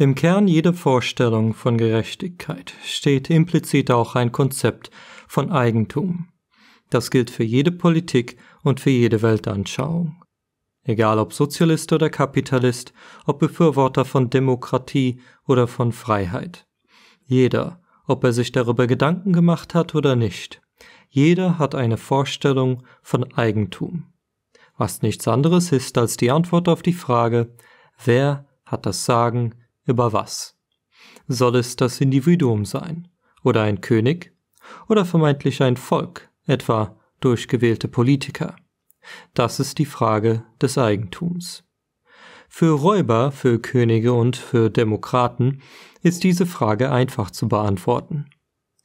Im Kern jeder Vorstellung von Gerechtigkeit steht implizit auch ein Konzept von Eigentum. Das gilt für jede Politik und für jede Weltanschauung. Egal ob Sozialist oder Kapitalist, ob Befürworter von Demokratie oder von Freiheit. Jeder, ob er sich darüber Gedanken gemacht hat oder nicht, jeder hat eine Vorstellung von Eigentum. Was nichts anderes ist als die Antwort auf die Frage, wer hat das Sagen über was? Soll es das Individuum sein oder ein König oder vermeintlich ein Volk, etwa durch gewählte Politiker? Das ist die Frage des Eigentums. Für Räuber, für Könige und für Demokraten ist diese Frage einfach zu beantworten.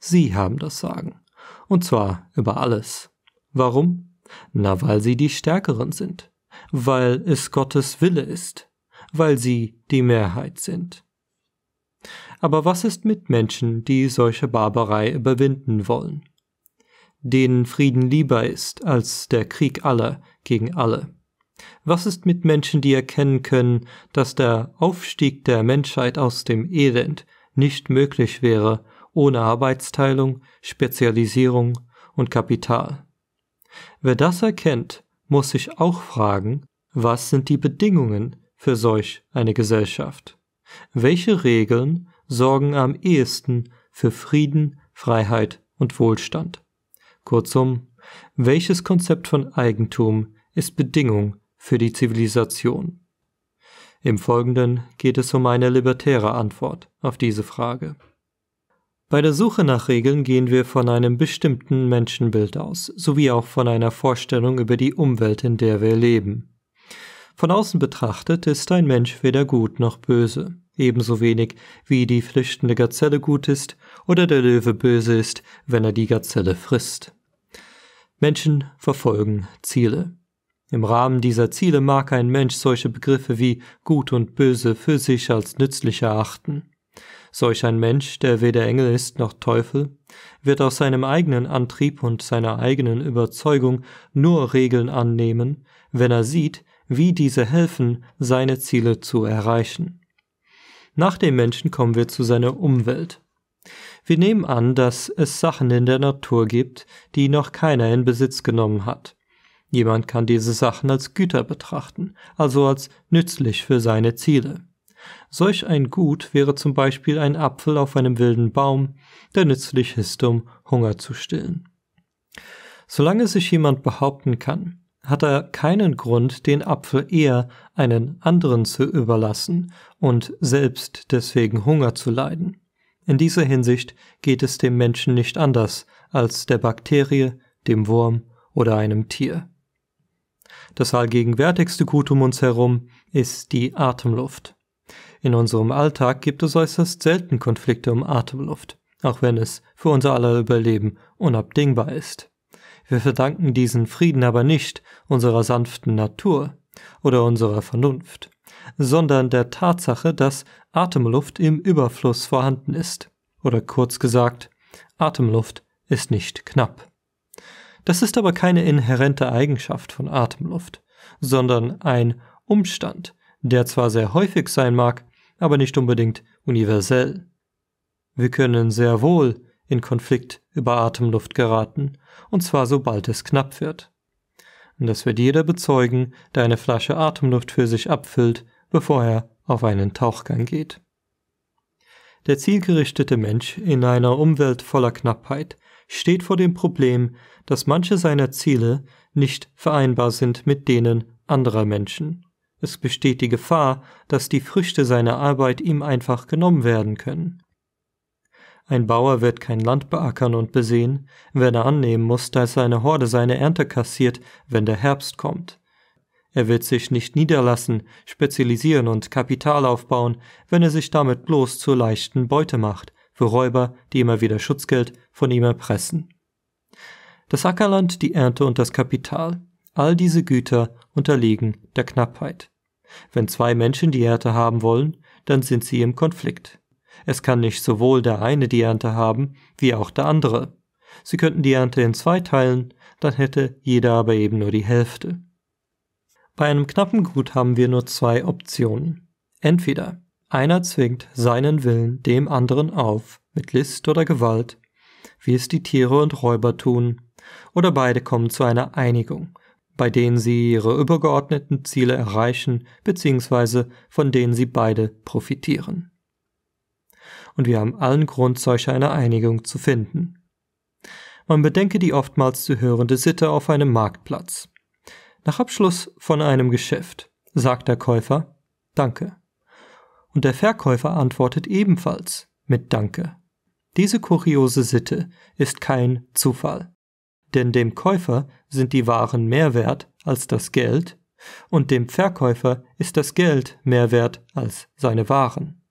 Sie haben das Sagen. Und zwar über alles. Warum? Na, weil sie die Stärkeren sind. Weil es Gottes Wille ist weil sie die Mehrheit sind. Aber was ist mit Menschen, die solche Barbarei überwinden wollen? Denen Frieden lieber ist als der Krieg aller gegen alle. Was ist mit Menschen, die erkennen können, dass der Aufstieg der Menschheit aus dem Elend nicht möglich wäre ohne Arbeitsteilung, Spezialisierung und Kapital? Wer das erkennt, muss sich auch fragen, was sind die Bedingungen, für solch eine Gesellschaft? Welche Regeln sorgen am ehesten für Frieden, Freiheit und Wohlstand? Kurzum, welches Konzept von Eigentum ist Bedingung für die Zivilisation? Im Folgenden geht es um eine libertäre Antwort auf diese Frage. Bei der Suche nach Regeln gehen wir von einem bestimmten Menschenbild aus, sowie auch von einer Vorstellung über die Umwelt, in der wir leben. Von außen betrachtet ist ein Mensch weder gut noch böse, ebenso wenig wie die flüchtende Gazelle gut ist oder der Löwe böse ist, wenn er die Gazelle frisst. Menschen verfolgen Ziele. Im Rahmen dieser Ziele mag ein Mensch solche Begriffe wie gut und böse für sich als nützlich erachten. Solch ein Mensch, der weder Engel ist noch Teufel, wird aus seinem eigenen Antrieb und seiner eigenen Überzeugung nur Regeln annehmen, wenn er sieht, wie diese helfen, seine Ziele zu erreichen. Nach dem Menschen kommen wir zu seiner Umwelt. Wir nehmen an, dass es Sachen in der Natur gibt, die noch keiner in Besitz genommen hat. Jemand kann diese Sachen als Güter betrachten, also als nützlich für seine Ziele. Solch ein Gut wäre zum Beispiel ein Apfel auf einem wilden Baum, der nützlich ist, um Hunger zu stillen. Solange sich jemand behaupten kann, hat er keinen Grund, den Apfel eher einen anderen zu überlassen und selbst deswegen Hunger zu leiden. In dieser Hinsicht geht es dem Menschen nicht anders als der Bakterie, dem Wurm oder einem Tier. Das allgegenwärtigste Gut um uns herum ist die Atemluft. In unserem Alltag gibt es äußerst selten Konflikte um Atemluft, auch wenn es für unser aller Überleben unabdingbar ist. Wir verdanken diesen Frieden aber nicht unserer sanften Natur oder unserer Vernunft, sondern der Tatsache, dass Atemluft im Überfluss vorhanden ist. Oder kurz gesagt, Atemluft ist nicht knapp. Das ist aber keine inhärente Eigenschaft von Atemluft, sondern ein Umstand, der zwar sehr häufig sein mag, aber nicht unbedingt universell. Wir können sehr wohl in Konflikt über Atemluft geraten, und zwar sobald es knapp wird. Und das wird jeder bezeugen, der eine Flasche Atemluft für sich abfüllt, bevor er auf einen Tauchgang geht. Der zielgerichtete Mensch in einer Umwelt voller Knappheit steht vor dem Problem, dass manche seiner Ziele nicht vereinbar sind mit denen anderer Menschen. Es besteht die Gefahr, dass die Früchte seiner Arbeit ihm einfach genommen werden können. Ein Bauer wird kein Land beackern und besehen, wenn er annehmen muss, dass seine Horde seine Ernte kassiert, wenn der Herbst kommt. Er wird sich nicht niederlassen, spezialisieren und Kapital aufbauen, wenn er sich damit bloß zur leichten Beute macht, für Räuber, die immer wieder Schutzgeld von ihm erpressen. Das Ackerland, die Ernte und das Kapital, all diese Güter unterliegen der Knappheit. Wenn zwei Menschen die Ernte haben wollen, dann sind sie im Konflikt. Es kann nicht sowohl der eine die Ernte haben, wie auch der andere. Sie könnten die Ernte in zwei teilen, dann hätte jeder aber eben nur die Hälfte. Bei einem knappen Gut haben wir nur zwei Optionen. Entweder einer zwingt seinen Willen dem anderen auf, mit List oder Gewalt, wie es die Tiere und Räuber tun, oder beide kommen zu einer Einigung, bei denen sie ihre übergeordneten Ziele erreichen bzw. von denen sie beide profitieren und wir haben allen Grund, solche eine Einigung zu finden. Man bedenke die oftmals zu hörende Sitte auf einem Marktplatz. Nach Abschluss von einem Geschäft sagt der Käufer Danke. Und der Verkäufer antwortet ebenfalls mit Danke. Diese kuriose Sitte ist kein Zufall, denn dem Käufer sind die Waren mehr wert als das Geld und dem Verkäufer ist das Geld mehr wert als seine Waren.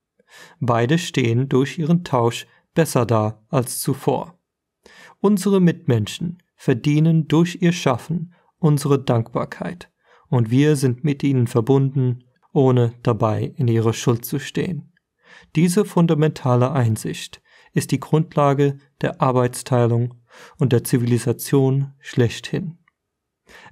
Beide stehen durch ihren Tausch besser da als zuvor. Unsere Mitmenschen verdienen durch ihr Schaffen unsere Dankbarkeit, und wir sind mit ihnen verbunden, ohne dabei in ihrer Schuld zu stehen. Diese fundamentale Einsicht ist die Grundlage der Arbeitsteilung und der Zivilisation schlechthin.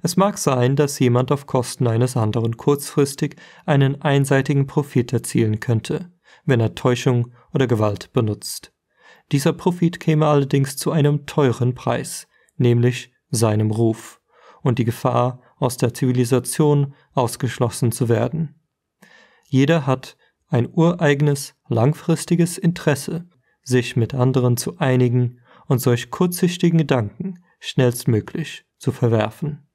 Es mag sein, dass jemand auf Kosten eines anderen kurzfristig einen einseitigen Profit erzielen könnte, wenn er Täuschung oder Gewalt benutzt. Dieser Profit käme allerdings zu einem teuren Preis, nämlich seinem Ruf und die Gefahr, aus der Zivilisation ausgeschlossen zu werden. Jeder hat ein ureigenes, langfristiges Interesse, sich mit anderen zu einigen und solch kurzsichtigen Gedanken schnellstmöglich zu verwerfen.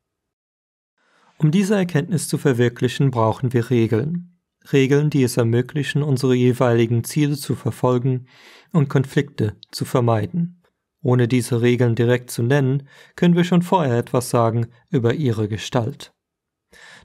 Um diese Erkenntnis zu verwirklichen, brauchen wir Regeln. Regeln, die es ermöglichen, unsere jeweiligen Ziele zu verfolgen und Konflikte zu vermeiden. Ohne diese Regeln direkt zu nennen, können wir schon vorher etwas sagen über ihre Gestalt.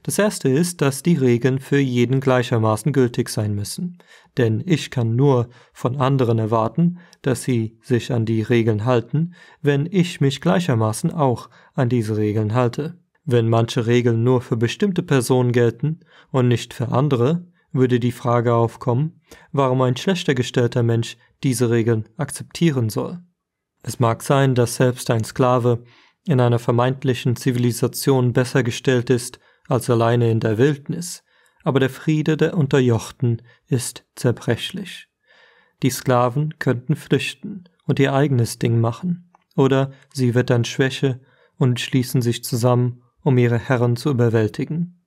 Das erste ist, dass die Regeln für jeden gleichermaßen gültig sein müssen, denn ich kann nur von anderen erwarten, dass sie sich an die Regeln halten, wenn ich mich gleichermaßen auch an diese Regeln halte. Wenn manche Regeln nur für bestimmte Personen gelten und nicht für andere, würde die Frage aufkommen, warum ein schlechter gestellter Mensch diese Regeln akzeptieren soll. Es mag sein, dass selbst ein Sklave in einer vermeintlichen Zivilisation besser gestellt ist als alleine in der Wildnis, aber der Friede der Unterjochten ist zerbrechlich. Die Sklaven könnten flüchten und ihr eigenes Ding machen, oder sie wird dann Schwäche und schließen sich zusammen, um ihre Herren zu überwältigen.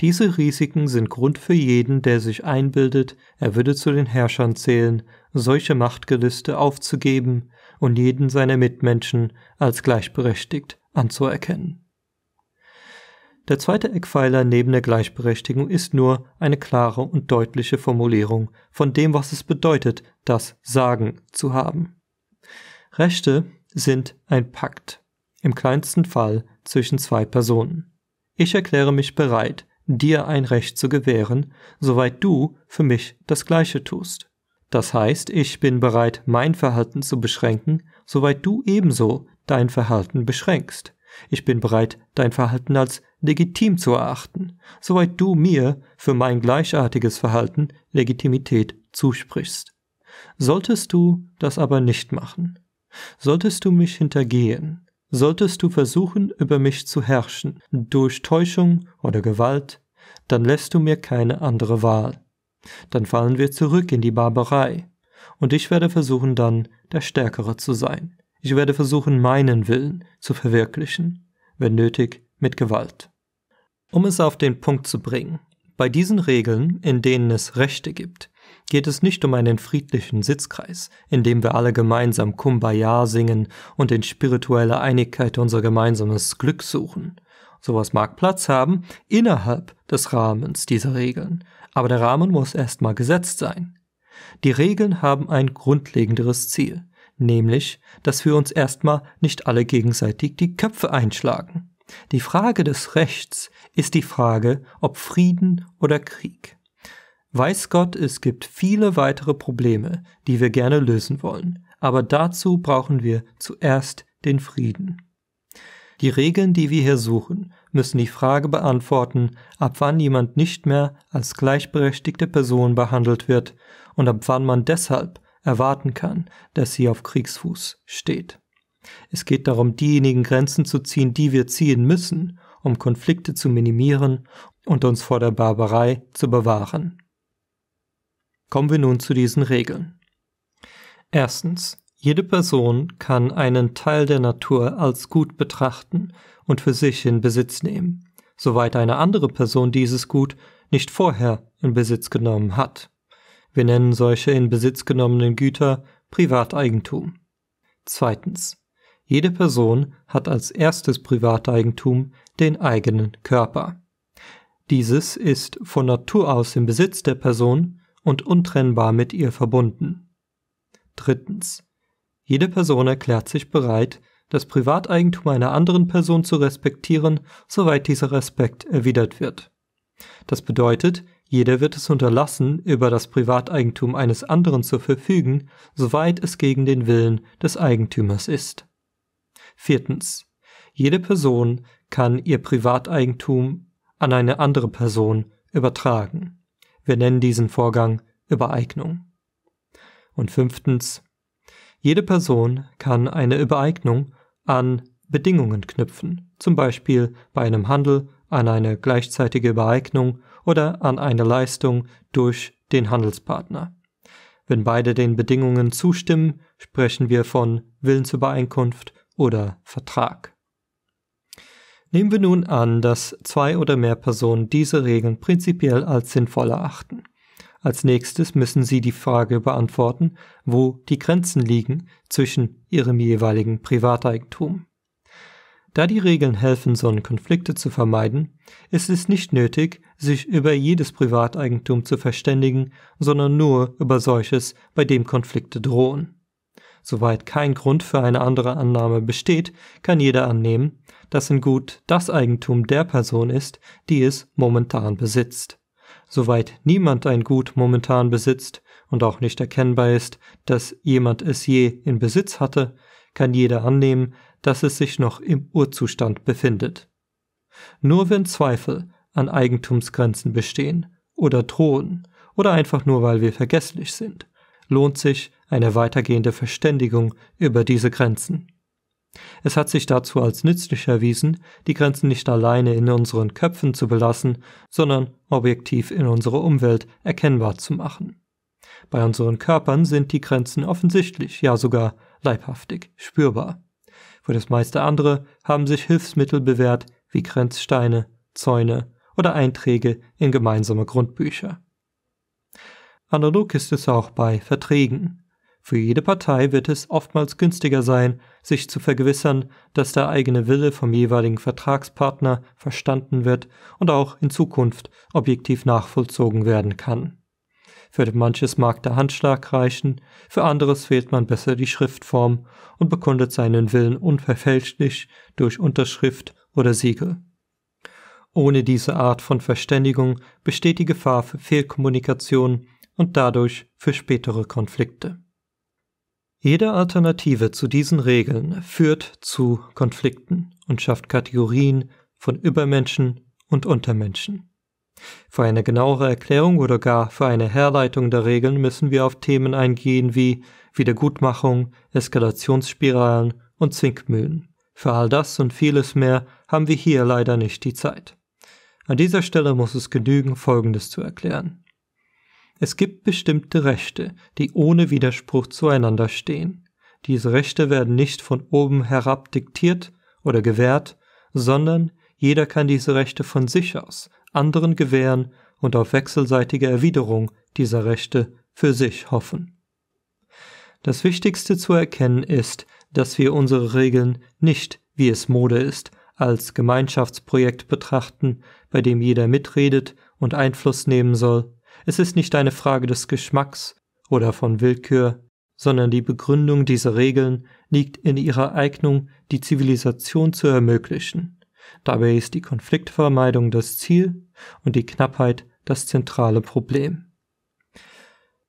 Diese Risiken sind Grund für jeden, der sich einbildet, er würde zu den Herrschern zählen, solche Machtgelüste aufzugeben und jeden seiner Mitmenschen als gleichberechtigt anzuerkennen. Der zweite Eckpfeiler neben der Gleichberechtigung ist nur eine klare und deutliche Formulierung von dem, was es bedeutet, das Sagen zu haben. Rechte sind ein Pakt, im kleinsten Fall zwischen zwei Personen. Ich erkläre mich bereit, dir ein Recht zu gewähren, soweit du für mich das Gleiche tust. Das heißt, ich bin bereit, mein Verhalten zu beschränken, soweit du ebenso dein Verhalten beschränkst. Ich bin bereit, dein Verhalten als legitim zu erachten, soweit du mir für mein gleichartiges Verhalten Legitimität zusprichst. Solltest du das aber nicht machen, solltest du mich hintergehen, Solltest du versuchen, über mich zu herrschen, durch Täuschung oder Gewalt, dann lässt du mir keine andere Wahl. Dann fallen wir zurück in die Barbarei, und ich werde versuchen dann, der Stärkere zu sein. Ich werde versuchen, meinen Willen zu verwirklichen, wenn nötig mit Gewalt. Um es auf den Punkt zu bringen, bei diesen Regeln, in denen es Rechte gibt, geht es nicht um einen friedlichen Sitzkreis, in dem wir alle gemeinsam Kumbaya singen und in spiritueller Einigkeit unser gemeinsames Glück suchen. Sowas mag Platz haben innerhalb des Rahmens dieser Regeln, aber der Rahmen muss erstmal gesetzt sein. Die Regeln haben ein grundlegenderes Ziel, nämlich, dass wir uns erstmal nicht alle gegenseitig die Köpfe einschlagen. Die Frage des Rechts ist die Frage, ob Frieden oder Krieg. Weiß Gott, es gibt viele weitere Probleme, die wir gerne lösen wollen, aber dazu brauchen wir zuerst den Frieden. Die Regeln, die wir hier suchen, müssen die Frage beantworten, ab wann jemand nicht mehr als gleichberechtigte Person behandelt wird und ab wann man deshalb erwarten kann, dass sie auf Kriegsfuß steht. Es geht darum, diejenigen Grenzen zu ziehen, die wir ziehen müssen, um Konflikte zu minimieren und uns vor der Barbarei zu bewahren. Kommen wir nun zu diesen Regeln. Erstens. Jede Person kann einen Teil der Natur als gut betrachten und für sich in Besitz nehmen, soweit eine andere Person dieses Gut nicht vorher in Besitz genommen hat. Wir nennen solche in Besitz genommenen Güter Privateigentum. Zweitens. Jede Person hat als erstes Privateigentum den eigenen Körper. Dieses ist von Natur aus im Besitz der Person, und untrennbar mit ihr verbunden. Drittens. Jede Person erklärt sich bereit, das Privateigentum einer anderen Person zu respektieren, soweit dieser Respekt erwidert wird. Das bedeutet, jeder wird es unterlassen, über das Privateigentum eines anderen zu verfügen, soweit es gegen den Willen des Eigentümers ist. Viertens. Jede Person kann ihr Privateigentum an eine andere Person übertragen. Wir nennen diesen Vorgang Übereignung. Und fünftens, jede Person kann eine Übereignung an Bedingungen knüpfen, zum Beispiel bei einem Handel an eine gleichzeitige Übereignung oder an eine Leistung durch den Handelspartner. Wenn beide den Bedingungen zustimmen, sprechen wir von Willensübereinkunft oder Vertrag. Nehmen wir nun an, dass zwei oder mehr Personen diese Regeln prinzipiell als sinnvoll erachten. Als nächstes müssen Sie die Frage beantworten, wo die Grenzen liegen zwischen Ihrem jeweiligen Privateigentum. Da die Regeln helfen sollen, Konflikte zu vermeiden, ist es nicht nötig, sich über jedes Privateigentum zu verständigen, sondern nur über solches, bei dem Konflikte drohen. Soweit kein Grund für eine andere Annahme besteht, kann jeder annehmen, dass ein Gut das Eigentum der Person ist, die es momentan besitzt. Soweit niemand ein Gut momentan besitzt und auch nicht erkennbar ist, dass jemand es je in Besitz hatte, kann jeder annehmen, dass es sich noch im Urzustand befindet. Nur wenn Zweifel an Eigentumsgrenzen bestehen oder drohen oder einfach nur weil wir vergesslich sind, lohnt sich eine weitergehende Verständigung über diese Grenzen. Es hat sich dazu als nützlich erwiesen, die Grenzen nicht alleine in unseren Köpfen zu belassen, sondern objektiv in unserer Umwelt erkennbar zu machen. Bei unseren Körpern sind die Grenzen offensichtlich, ja sogar leibhaftig, spürbar. Für das meiste andere haben sich Hilfsmittel bewährt wie Grenzsteine, Zäune oder Einträge in gemeinsame Grundbücher. Analog ist es auch bei Verträgen. Für jede Partei wird es oftmals günstiger sein, sich zu vergewissern, dass der eigene Wille vom jeweiligen Vertragspartner verstanden wird und auch in Zukunft objektiv nachvollzogen werden kann. Für manches mag der Handschlag reichen, für anderes wählt man besser die Schriftform und bekundet seinen Willen unverfälschlich durch Unterschrift oder Siegel. Ohne diese Art von Verständigung besteht die Gefahr für Fehlkommunikation und dadurch für spätere Konflikte. Jede Alternative zu diesen Regeln führt zu Konflikten und schafft Kategorien von Übermenschen und Untermenschen. Für eine genauere Erklärung oder gar für eine Herleitung der Regeln müssen wir auf Themen eingehen wie Wiedergutmachung, Eskalationsspiralen und Zinkmühlen. Für all das und vieles mehr haben wir hier leider nicht die Zeit. An dieser Stelle muss es genügen, Folgendes zu erklären. Es gibt bestimmte Rechte, die ohne Widerspruch zueinander stehen. Diese Rechte werden nicht von oben herab diktiert oder gewährt, sondern jeder kann diese Rechte von sich aus anderen gewähren und auf wechselseitige Erwiderung dieser Rechte für sich hoffen. Das Wichtigste zu erkennen ist, dass wir unsere Regeln nicht, wie es Mode ist, als Gemeinschaftsprojekt betrachten, bei dem jeder mitredet und Einfluss nehmen soll, es ist nicht eine Frage des Geschmacks oder von Willkür, sondern die Begründung dieser Regeln liegt in ihrer Eignung, die Zivilisation zu ermöglichen. Dabei ist die Konfliktvermeidung das Ziel und die Knappheit das zentrale Problem.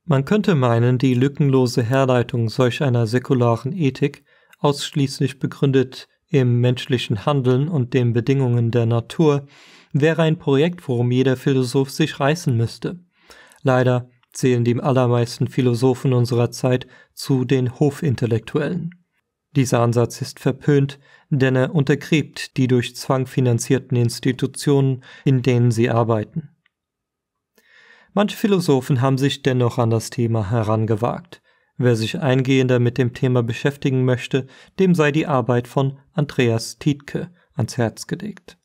Man könnte meinen, die lückenlose Herleitung solch einer säkularen Ethik, ausschließlich begründet im menschlichen Handeln und den Bedingungen der Natur, wäre ein Projekt, worum jeder Philosoph sich reißen müsste. Leider zählen die allermeisten Philosophen unserer Zeit zu den Hofintellektuellen. Dieser Ansatz ist verpönt, denn er untergräbt die durch Zwang finanzierten Institutionen, in denen sie arbeiten. Manche Philosophen haben sich dennoch an das Thema herangewagt. Wer sich eingehender mit dem Thema beschäftigen möchte, dem sei die Arbeit von Andreas Tietke ans Herz gelegt.